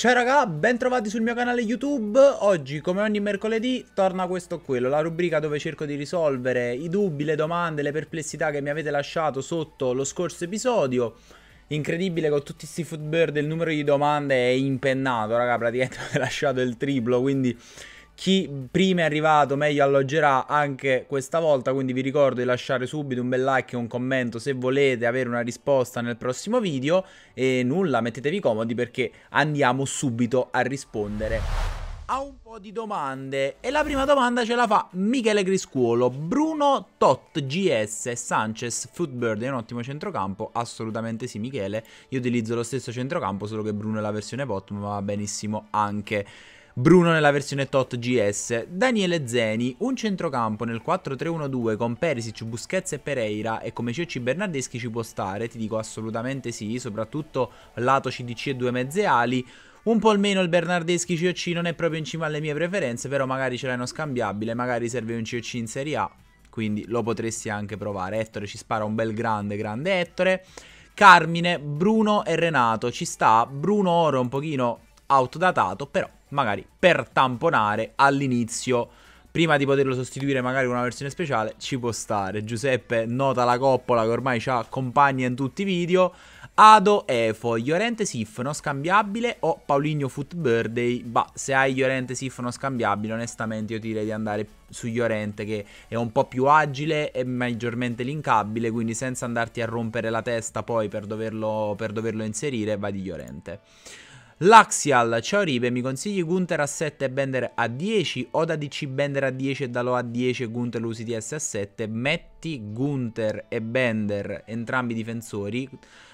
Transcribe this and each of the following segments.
Ciao raga, bentrovati sul mio canale YouTube, oggi come ogni mercoledì torna questo quello, la rubrica dove cerco di risolvere i dubbi, le domande, le perplessità che mi avete lasciato sotto lo scorso episodio Incredibile con tutti questi footbird il numero di domande è impennato raga, praticamente mi ha lasciato il triplo quindi chi prima è arrivato meglio alloggerà anche questa volta, quindi vi ricordo di lasciare subito un bel like e un commento se volete avere una risposta nel prossimo video e nulla, mettetevi comodi perché andiamo subito a rispondere. A un po' di domande e la prima domanda ce la fa Michele Griscuolo, Bruno Tot GS Sanchez Footbird è un ottimo centrocampo, assolutamente sì Michele, io utilizzo lo stesso centrocampo solo che Bruno è la versione bot ma va benissimo anche Bruno nella versione Tot GS, Daniele Zeni, un centrocampo nel 4-3-1-2 con Perisic, Busquets e Pereira e come Cecci Bernardeschi ci può stare, ti dico assolutamente sì, soprattutto lato CDC e due mezze ali. Un po' almeno il Bernardeschi COC non è proprio in cima alle mie preferenze, però magari ce l'hai uno scambiabile, magari serve un COC in Serie A, quindi lo potresti anche provare. Ettore ci spara un bel grande, grande Ettore. Carmine, Bruno e Renato ci sta. Bruno ora un pochino outdatato, però magari per tamponare all'inizio prima di poterlo sostituire magari con una versione speciale, ci può stare. Giuseppe nota la coppola che ormai ci accompagna in tutti i video. Ado Efo, Iorente Sif non scambiabile o Paulinho Foot Birthday? Bah, se hai Iorente Sif non scambiabile, onestamente io direi di andare su Iorente che è un po' più agile e maggiormente linkabile, quindi senza andarti a rompere la testa poi per doverlo, per doverlo inserire, vai di Iorente. L'Axial, ciao Ribe, mi consigli Gunther a 7 e Bender a 10 o da DC Bender a 10 e da a 10 e Gunther lo UCTS a 7? Metti Gunther e Bender, entrambi difensori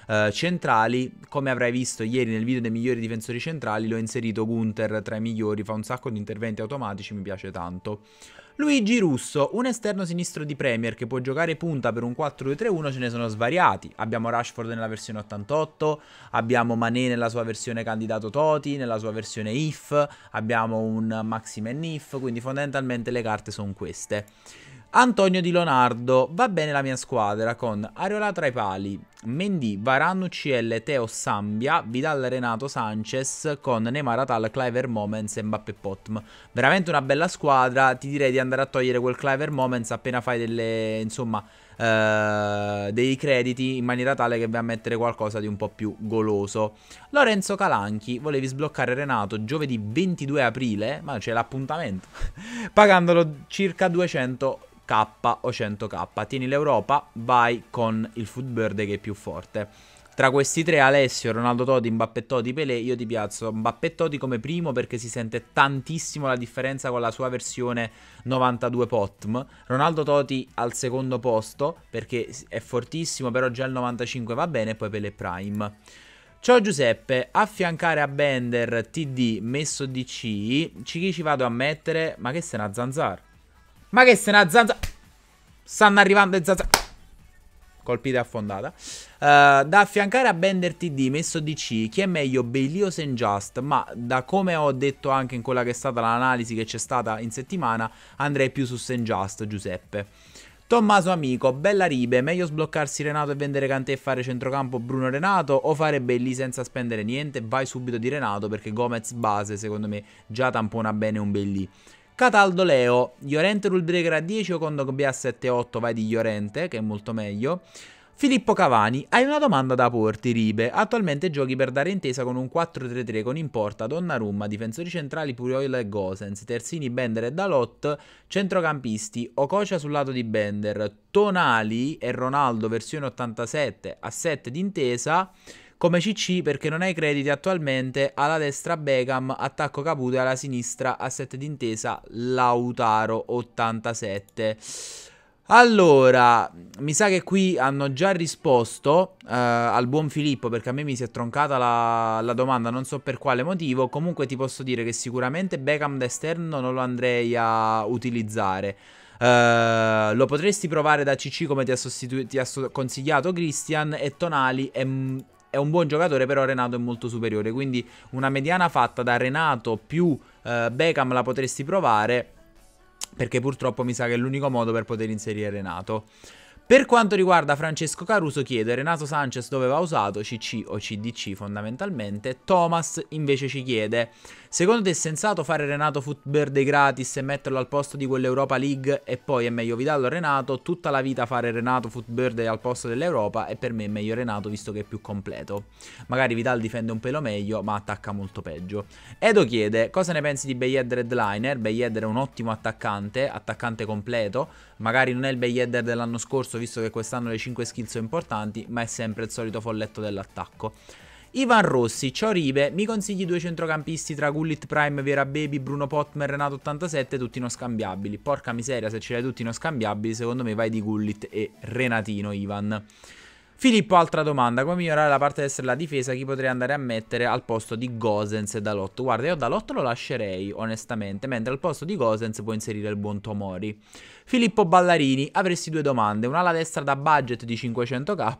eh, centrali, come avrai visto ieri nel video dei migliori difensori centrali, l'ho inserito Gunther tra i migliori, fa un sacco di interventi automatici, mi piace tanto. Luigi Russo, un esterno sinistro di Premier che può giocare punta per un 4-2-3-1, ce ne sono svariati. Abbiamo Rashford nella versione 88, abbiamo Mané nella sua versione candidato Toti, nella sua versione IF, abbiamo un Maximen IF, quindi fondamentalmente le carte sono queste. Antonio Di Leonardo, va bene la mia squadra con Areola tra i pali, Mendy, Varan UCL, Teo Sambia, Vidal Renato Sanchez con Neymar Atal, Cliver Moments e Mbappé Potm. Veramente una bella squadra, ti direi di andare a togliere quel Cliver Moments appena fai delle, insomma, eh, dei crediti in maniera tale che vai a mettere qualcosa di un po' più goloso. Lorenzo Calanchi, volevi sbloccare Renato giovedì 22 aprile, ma c'è l'appuntamento, pagandolo circa 200 K o 100K. Tieni l'Europa, vai con il Foodbird che è più forte. Tra questi tre, Alessio, Ronaldo Todi, Mbappé Todi, Pelé, io ti piazzo Mbappé Todi come primo perché si sente tantissimo la differenza con la sua versione 92 Potm. Ronaldo Todi al secondo posto perché è fortissimo, però già il 95 va bene e poi Pelé Prime. Ciao Giuseppe, affiancare a Bender TD messo DC, ci chi ci vado a mettere? Ma che sei una zanzara? Ma che se una zanza... Stanno arrivando le zanza... Colpite affondata. Uh, da affiancare a Bender TD, messo DC, chi è meglio Bailey o Senjust? Ma da come ho detto anche in quella che è stata l'analisi che c'è stata in settimana, andrei più su Senjust, Giuseppe. Tommaso Amico, bella ribe, meglio sbloccarsi Renato e vendere Cantè e fare centrocampo Bruno Renato o fare Belli senza spendere niente? Vai subito di Renato perché Gomez base secondo me già tampona bene un Belli. Cataldo Leo, Llorente Rulbrigherà 10 o Condogbia 7-8, vai di Llorente, che è molto meglio. Filippo Cavani, hai una domanda da porti, Ribe. Attualmente giochi per dare intesa con un 4-3-3 con importa Donnarumma, difensori centrali Puriola e Gosens, terzini Bender e Dalot, centrocampisti Ococia sul lato di Bender, Tonali e Ronaldo versione 87 a 7 d'intesa come CC perché non hai crediti attualmente, alla destra Beckham, attacco Caputo e alla sinistra a 7 d'intesa Lautaro 87. Allora, mi sa che qui hanno già risposto eh, al buon Filippo perché a me mi si è troncata la, la, domanda, non so per quale motivo. Comunque ti posso dire che sicuramente Beckham da esterno non lo andrei a utilizzare. Eh, lo potresti provare da CC come ti ha, ti ha consigliato Christian e Tonali è è un buon giocatore, però Renato è molto superiore. Quindi una mediana fatta da Renato più eh, Beckham la potresti provare. Perché purtroppo mi sa che è l'unico modo per poter inserire Renato. Per quanto riguarda Francesco Caruso chiede Renato Sanchez dove va usato, CC o CDC fondamentalmente, Thomas invece ci chiede Secondo te è sensato fare Renato Footbird gratis e metterlo al posto di quell'Europa League e poi è meglio Vidal o Renato? Tutta la vita fare Renato Footbird al posto dell'Europa e per me è meglio Renato visto che è più completo. Magari Vidal difende un pelo meglio ma attacca molto peggio. Edo chiede cosa ne pensi di Bayed Redliner? Bayed è un ottimo attaccante, attaccante completo, magari non è il Bayed dell'anno scorso visto che quest'anno le 5 skill sono importanti ma è sempre il solito folletto dell'attacco. Ivan Rossi, ciao Ribe, mi consigli due centrocampisti tra Gullit Prime, Vera Baby, Bruno Potmer, Renato 87, tutti non scambiabili. Porca miseria, se ce l'hai tutti non scambiabili, secondo me vai di Gullit e Renatino Ivan. Filippo, altra domanda, come migliorare la parte destra della difesa? Chi potrei andare a mettere al posto di Gosens e Dalotto? Guarda, io Dalotto lo lascerei, onestamente, mentre al posto di Gosens può inserire il buon Tomori. Filippo Ballarini, avresti due domande. Un'ala destra da budget di 500k,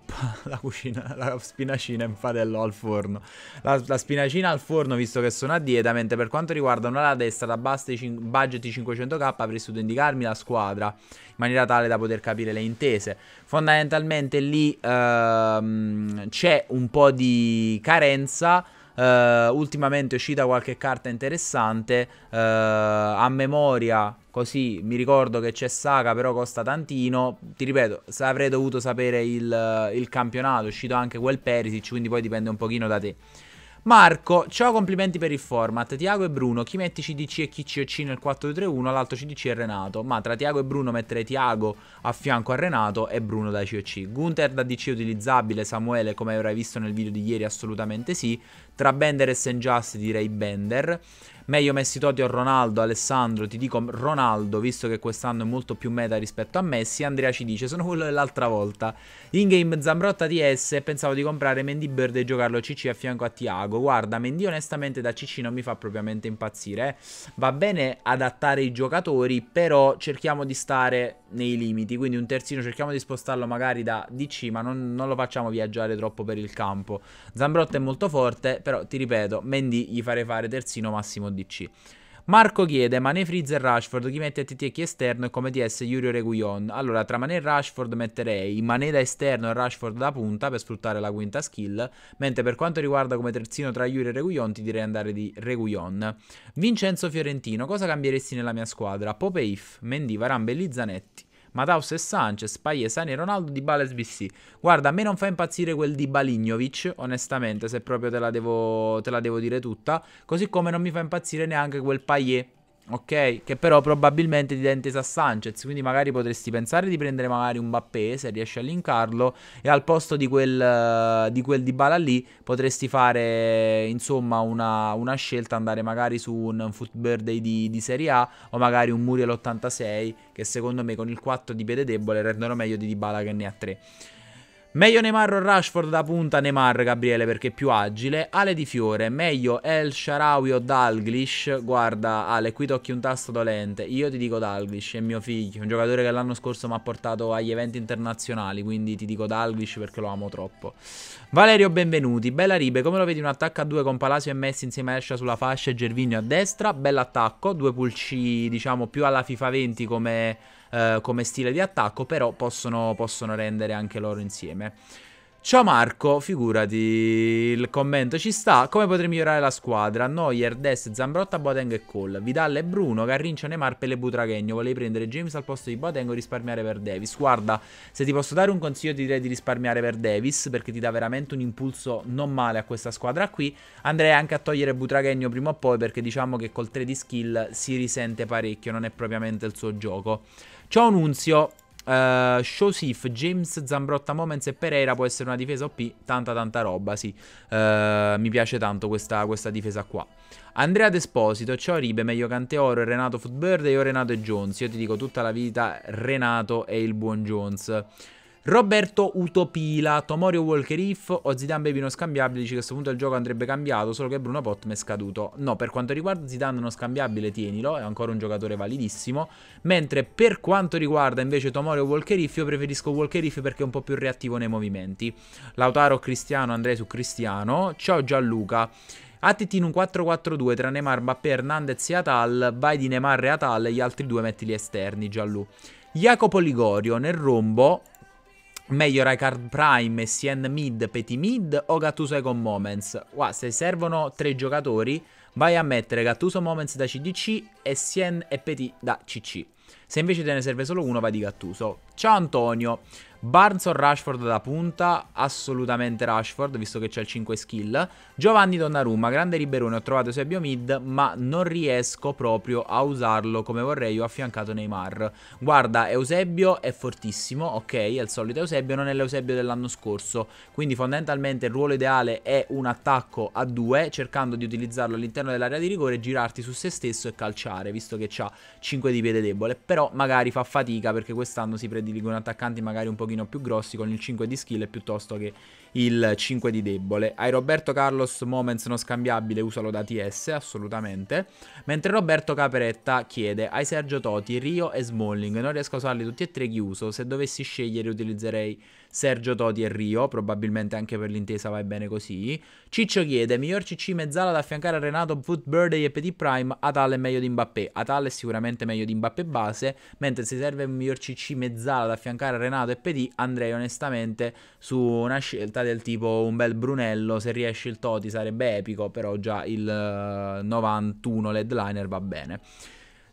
la, cucina, la spinacina in padello al forno. La, la, spinacina al forno, visto che sono a dieta, mentre per quanto riguarda un'ala destra da budget di 500k, avresti dovuto indicarmi la squadra, in maniera tale da poter capire le intese. Fondamentalmente lì ehm, c'è un po' di carenza eh, ultimamente è uscita qualche carta interessante, eh, a memoria così mi ricordo che c'è Saga però costa tantino, ti ripeto, avrei dovuto sapere il, il campionato, è uscito anche quel Perisic, quindi poi dipende un pochino da te. Marco, ciao, complimenti per il format. Tiago e Bruno, chi metti CDC e chi COC nel 4-2-3-1? L'altro CDC è Renato. Ma tra Tiago e Bruno mettere Tiago a fianco a Renato e Bruno da COC. Gunther da DC utilizzabile, Samuele come avrai visto nel video di ieri assolutamente sì. Tra Bender e Senjust direi Bender. Meglio Messi Totti o Ronaldo, Alessandro, ti dico Ronaldo, visto che quest'anno è molto più meta rispetto a Messi. Andrea ci dice, sono quello dell'altra volta. In game Zambrotta TS, pensavo di comprare Mendy Bird e giocarlo CC a fianco a Tiago. Guarda, Mendy onestamente da CC non mi fa propriamente impazzire. Eh. Va bene adattare i giocatori, però cerchiamo di stare nei limiti. Quindi un terzino cerchiamo di spostarlo magari da DC, ma non, non lo facciamo viaggiare troppo per il campo. Zambrotta è molto forte, però ti ripeto, Mendy gli farei fare terzino massimo DC. Marco chiede, Mane e Rashford, chi mette TT e chi esterno e come DS Yurio Reguillon? Allora, tra Mane e Rashford metterei Mane da esterno e Rashford da punta per sfruttare la quinta skill, mentre per quanto riguarda come terzino tra Yurio e Reguillon ti direi andare di Reguillon. Vincenzo Fiorentino, cosa cambieresti nella mia squadra? Popeif, Mendiva, Rambelli, Zanetti. Mataus e Sanchez, Payet, e Ronaldo, di e SBC. Guarda, a me non fa impazzire quel di Balignovic, onestamente, se proprio te la, devo, te la devo dire tutta. Così come non mi fa impazzire neanche quel Paie, Ok? Che però probabilmente diventa a Sanchez. Quindi magari potresti pensare di prendere magari un Bappé se riesci a linkarlo. E al posto di quel di, quel Dybala lì potresti fare insomma una, una, scelta. Andare magari su un Footbird di, di Serie A o magari un Muriel 86. Che secondo me con il 4 di piede debole rendono meglio di Dybala che ne ha 3. Meglio Neymar o Rashford da punta Neymar Gabriele perché è più agile. Ale di Fiore, meglio El Sharawi o Dalglish. Guarda Ale, qui tocchi un tasto dolente. Io ti dico Dalglish, è mio figlio, un giocatore che l'anno scorso mi ha portato agli eventi internazionali, quindi ti dico Dalglish perché lo amo troppo. Valerio Benvenuti, bella ribe, come lo vedi un attacco a due con Palacio e Messi insieme a Escia sulla fascia e Gervinio a destra, bell'attacco, due pulci diciamo più alla FIFA 20 come eh, come stile di attacco, però possono, possono rendere anche loro insieme. Ciao Marco, figurati, il commento ci sta. Come potrei migliorare la squadra? Noyer, Dest, Zambrotta, Boateng e Cole. Vidal e Bruno, Carrincio, Neymar, Pele, Butraghegno. Volevi prendere James al posto di Boateng o risparmiare per Davis. Guarda, se ti posso dare un consiglio ti direi di risparmiare per Davis perché ti dà veramente un impulso non male a questa squadra qui. Andrei anche a togliere Butraghegno prima o poi perché diciamo che col 3 di skill si risente parecchio, non è propriamente il suo gioco. Ciao Nunzio, Uh, eh, Shosif, James, Zambrotta, Moments e Pereira può essere una difesa OP, tanta tanta roba, sì. Uh, mi piace tanto questa, questa, difesa qua. Andrea Desposito, ciao Ribe, meglio Canteoro, Renato Footbird, e io Renato e Jones. Io ti dico tutta la vita Renato e il buon Jones. Roberto Utopila, Tomorio Walker If o Zidane Baby non scambiabile, dice che a questo punto il gioco andrebbe cambiato, solo che Bruno Potm è scaduto. No, per quanto riguarda Zidane non scambiabile, tienilo, è ancora un giocatore validissimo, mentre per quanto riguarda invece Tomorio Walker If, io preferisco Walker If perché è un po' più reattivo nei movimenti. Lautaro Cristiano, andrei su Cristiano. Ciao Gianluca. ATT in un 4-4-2 tra Neymar, Mbappé, Hernandez e Atal, vai di Neymar e Atal, gli altri due mettili esterni, Gianlu. Jacopo Ligorio nel rombo, Meglio Raikard Prime, Sien Mid, Petit Mid o Gattuso con Moments? Qua se servono tre giocatori vai a mettere Gattuso Moments da CDC, e Sien e Petit da CC. Se invece te ne serve solo uno vai di Gattuso. Ciao Antonio, Barnes o Rashford da punta, assolutamente Rashford, visto che c'è il 5 skill. Giovanni Donnarumma, grande liberone, ho trovato Sebio mid, ma non riesco proprio a usarlo come vorrei, ho affiancato Neymar. Guarda, Eusebio è fortissimo, ok, è il solito Eusebio, non è l'Eusebio dell'anno scorso, quindi fondamentalmente il ruolo ideale è un attacco a due, cercando di utilizzarlo all'interno dell'area di rigore, girarti su se stesso e calciare, visto che ha 5 di piede debole, però magari fa fatica perché quest'anno si prediligono attaccanti magari un pochino pochino più grossi con il 5 di skill piuttosto che il 5 di debole. Hai Roberto Carlos Moments non scambiabile, usalo da TS, assolutamente. Mentre Roberto Caperetta chiede, hai Sergio Toti, Rio e Smalling, non riesco a usarli tutti e tre chiuso, se dovessi scegliere utilizzerei Sergio Toti e Rio, probabilmente anche per l'intesa va bene così. Ciccio chiede, miglior CC mezzala da affiancare a Renato, Foot Birdie e Petit Prime, Atal è meglio di Mbappé, Atal è sicuramente meglio di Mbappé base, mentre se serve un miglior CC mezzala da affiancare a Renato e Petit andrei onestamente su una scelta del tipo un bel Brunello, se riesce il Toti sarebbe epico, però già il 91 eh, Ledliner va bene.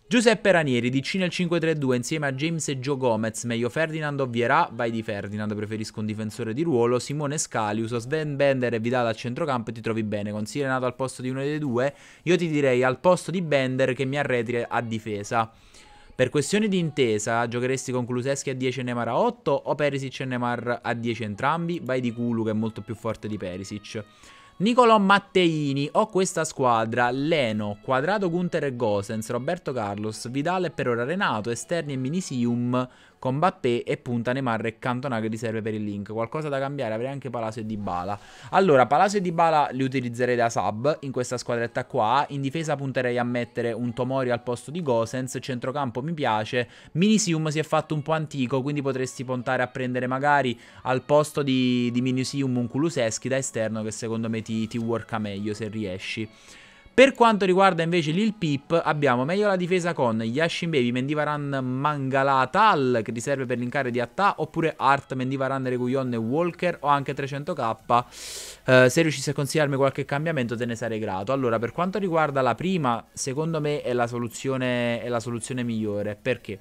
Giuseppe Ranieri 5-3-2, insieme a James e Joe Gomez, meglio Ferdinand o Vierà, vai di Ferdinand, preferisco un difensore di ruolo, Simone Scali, uso Sven Bender e Vidal al centrocampo e ti trovi bene, consigliere nato al posto di uno dei due, io ti direi al posto di Bender che mi arretri a difesa. Per questione di intesa, giocheresti con Kuluseschi a 10 e Neymar a 8 o Perisic e Neymar a 10 entrambi? Vai di Kulu che è molto più forte di Perisic. Nicolò Matteini, ho questa squadra, Leno, Quadrato Gunter e Gosens, Roberto Carlos, Vidal e per ora Renato, Esterni e Minisium, con Bappé e punta Neymar e Cantona che riserve per il link. Qualcosa da cambiare, avrei anche Palacio e Dybala. Allora, Palacio e Dybala li utilizzerei da sub in questa squadretta qua. In difesa punterei a mettere un Tomori al posto di Gosens, centrocampo mi piace. Minisium si è fatto un po' antico, quindi potresti puntare a prendere magari al posto di, di Minisium un Kuluseschi da esterno che secondo me ti, ti worka meglio se riesci. Per quanto riguarda invece l'Il Pip, abbiamo meglio la difesa con Yashin Baby, Mendivaran, Mangala, Tal, che ti serve per linkare di Atta, oppure Art, Mendivaran, Reguion e Walker, o anche 300k. Eh, se riuscissi a consigliarmi qualche cambiamento te ne sarei grato. Allora, per quanto riguarda la prima, secondo me è la soluzione, è la soluzione migliore, perché...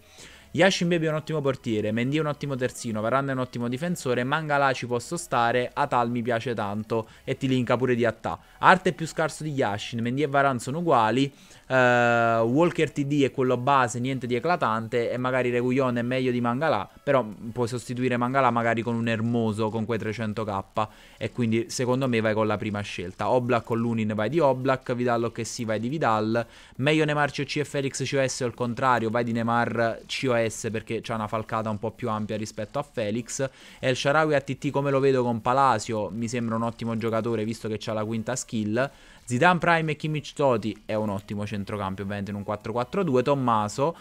Yashin Baby è un ottimo portiere, Mendy è un ottimo terzino, Varanda è un ottimo difensore, Mangala ci posso stare, Atal mi piace tanto e ti linka pure di Atta. Arte è più scarso di Yashin, Mendy e Varan sono uguali, uh, Walker TD è quello base, niente di eclatante e magari Reguillon è meglio di Mangala, però puoi sostituire Mangala magari con un Hermoso con quei 300k e quindi secondo me vai con la prima scelta. Oblak con Lunin vai di Oblak, Vidal che si vai di Vidal, meglio Neymar COC Felix COS cioè o il contrario, vai di Neymar COS cioè perché c'ha una falcata un po' più ampia rispetto a Felix e il Sharawi ATT come lo vedo con Palacio mi sembra un ottimo giocatore visto che c'ha la quinta skill Zidane Prime e Kimmich Toti è un ottimo centrocampo, ovviamente in un 4-4-2. Tommaso.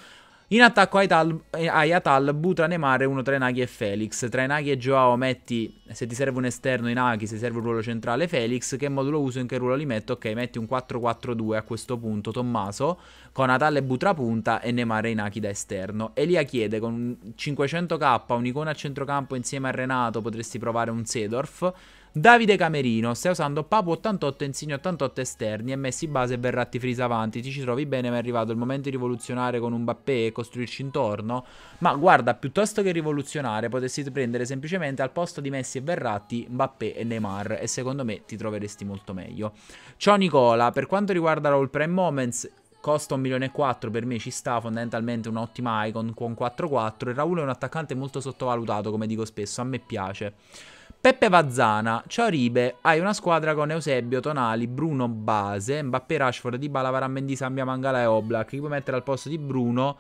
In attacco eh, Atal, Butra, Neymar, uno tra Inaghi e Felix. Tra Inaghi e Joao metti, se ti serve un esterno Inaghi, se serve un ruolo centrale Felix. Che modulo uso, in che ruolo li metto? Ok, metti un 4-4-2 a questo punto, Tommaso, con Atal e Butra punta e Neymar e Inaghi da esterno. Elia chiede, con 500k, un'icona a centrocampo insieme a Renato, potresti provare un Sedorf. Davide Camerino, stai usando Papu 88 Insigne 88 esterni, messi base e Verratti Frisa avanti, ti ci trovi bene ma è arrivato il momento di rivoluzionare con un Mbappé e costruirci intorno? Ma guarda, piuttosto che rivoluzionare potessi prendere semplicemente al posto di Messi e Verratti Mbappé e Neymar e secondo me ti troveresti molto meglio. Ciao Nicola, per quanto riguarda Roll Prime Moments, costa 1.400.000 per me ci sta fondamentalmente un'ottima icon con 4-4 e Raul è un attaccante molto sottovalutato come dico spesso a me piace Peppe Vazzana, ciao Ribe, hai una squadra con Eusebio, Tonali, Bruno Base, Mbappé, Rashford, Di Varane, Mendy, Sambia, Mangala e Oblak, chi puoi mettere al posto di Bruno?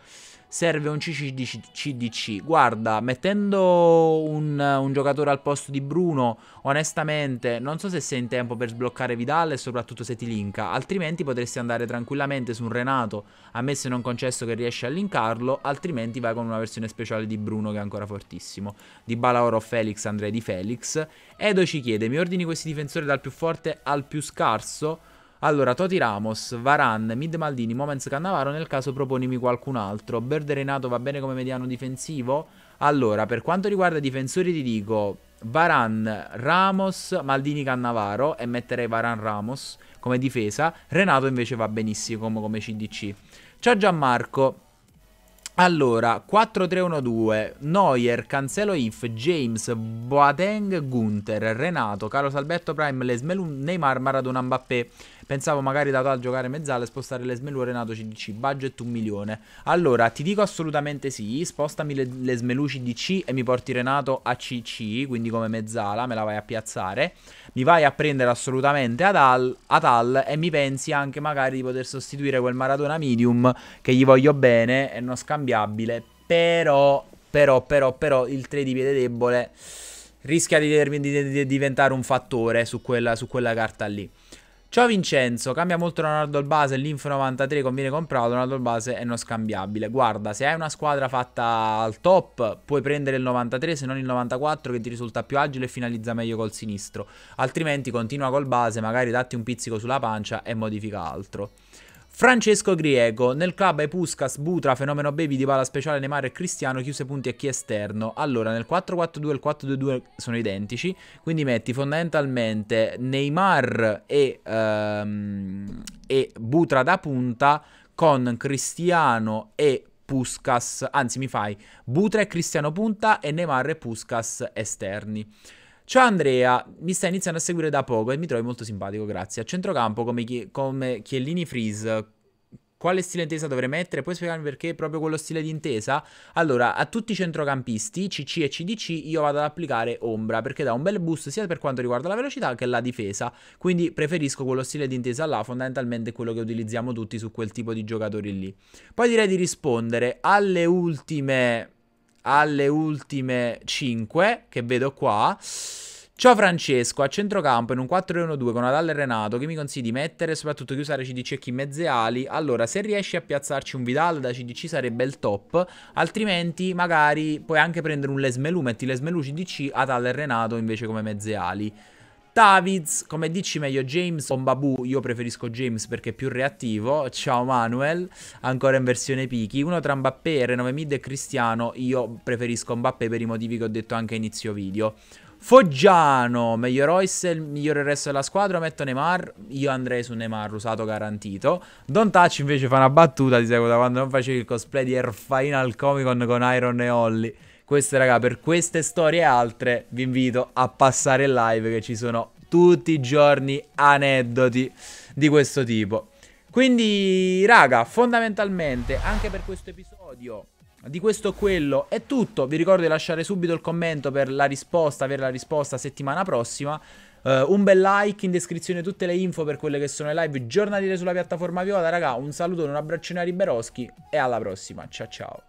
serve un CCDC, CDC. Guarda, mettendo un, un, giocatore al posto di Bruno, onestamente, non so se sei in tempo per sbloccare Vidal e soprattutto se ti linka, altrimenti potresti andare tranquillamente su un Renato, ammesso e non concesso che riesci a linkarlo, altrimenti vai con una versione speciale di Bruno che è ancora fortissimo. Di Balauro Oro Felix, andrei di Felix. Edo ci chiede, mi ordini questi difensori dal più forte al più scarso? Allora, Toti Ramos, Varan, Mid Maldini, Moments Cannavaro, nel caso proponimi qualcun altro. Bird Renato va bene come mediano difensivo? Allora, per quanto riguarda i difensori ti dico Varan, Ramos, Maldini, Cannavaro e metterei Varan, Ramos come difesa. Renato invece va benissimo come CDC. Ciao Gianmarco. Allora, 4-3-1-2, Neuer, Cancelo If, James, Boateng, Gunther, Renato, Carlos Alberto Prime, Lesmelun, Neymar, Maradona, Mbappé, Pensavo magari dato al giocare mezzale spostare le l'Esmelu Renato CDC, budget un milione. Allora, ti dico assolutamente sì, spostami le, le di C e mi porti Renato a CC, quindi come mezzala, me la vai a piazzare. Mi vai a prendere assolutamente ad Al, e mi pensi anche magari di poter sostituire quel Maradona medium che gli voglio bene, è non scambiabile, però, però, però, però il 3 di piede debole rischia di, di, di, diventare un fattore su quella, su quella carta lì. Ciao Vincenzo, cambia molto Ronaldo al base, l'Info 93 conviene comprarlo, Ronaldo al base è non scambiabile. Guarda, se hai una squadra fatta al top, puoi prendere il 93, se non il 94 che ti risulta più agile e finalizza meglio col sinistro. Altrimenti continua col base, magari datti un pizzico sulla pancia e modifica altro. Francesco Griego, nel club ai Puskas, Butra, Fenomeno Baby, di Bala Speciale, Neymar e Cristiano, chiuse punti a chi esterno. Allora, nel 4-4-2 e il 4-2-2 sono identici, quindi metti fondamentalmente Neymar e, um, e Butra da punta con Cristiano e Puskas, anzi mi fai Butra e Cristiano punta e Neymar e Puskas esterni. Ciao Andrea, mi stai iniziando a seguire da poco e mi trovi molto simpatico, grazie. A centrocampo come, chi- come Chiellini Freeze, quale stile intesa dovrei mettere? Puoi spiegarmi perché proprio quello stile di intesa? Allora, a tutti i centrocampisti, CC e CDC, io vado ad applicare ombra perché dà un bel boost sia per quanto riguarda la velocità che la difesa. Quindi preferisco quello stile di intesa là, fondamentalmente quello che utilizziamo tutti su quel tipo di giocatori lì. Poi direi di rispondere alle ultime alle ultime 5 che vedo qua. Ciao Francesco, a centrocampo in un 4-1-2 con Adal e Renato, che mi consigli di mettere soprattutto di usare CDC e chi mezze ali? Allora, se riesci a piazzarci un Vidal da CDC sarebbe il top, altrimenti magari puoi anche prendere un Lesmelu, metti Lesmelu CDC, Adal e Renato invece come mezze ali. Taviz, come dici meglio James o oh, Mbabu? Io preferisco James perché è più reattivo. Ciao Manuel, ancora in versione picchi. Uno tra Mbappé, Renove Mid e Cristiano. Io preferisco Mbappé per i motivi che ho detto anche a inizio video. Foggiano, meglio Royce, il migliore resto della squadra, metto Neymar, io andrei su Neymar, usato garantito. Don Touch invece fa una battuta, Di seguito, da quando non facevi il cosplay di Air Final Comic Con con Iron e Holly. Queste raga, per queste storie e altre vi invito a passare in live che ci sono tutti i giorni aneddoti di questo tipo. Quindi raga, fondamentalmente anche per questo episodio di questo quello è tutto. Vi ricordo di lasciare subito il commento per la risposta, avere la risposta settimana prossima. Uh, un bel like, in descrizione tutte le info per quelle che sono le live giornaliere sulla piattaforma Viola. Raga, un saluto, un abbraccione a Riberoschi e alla prossima. Ciao ciao.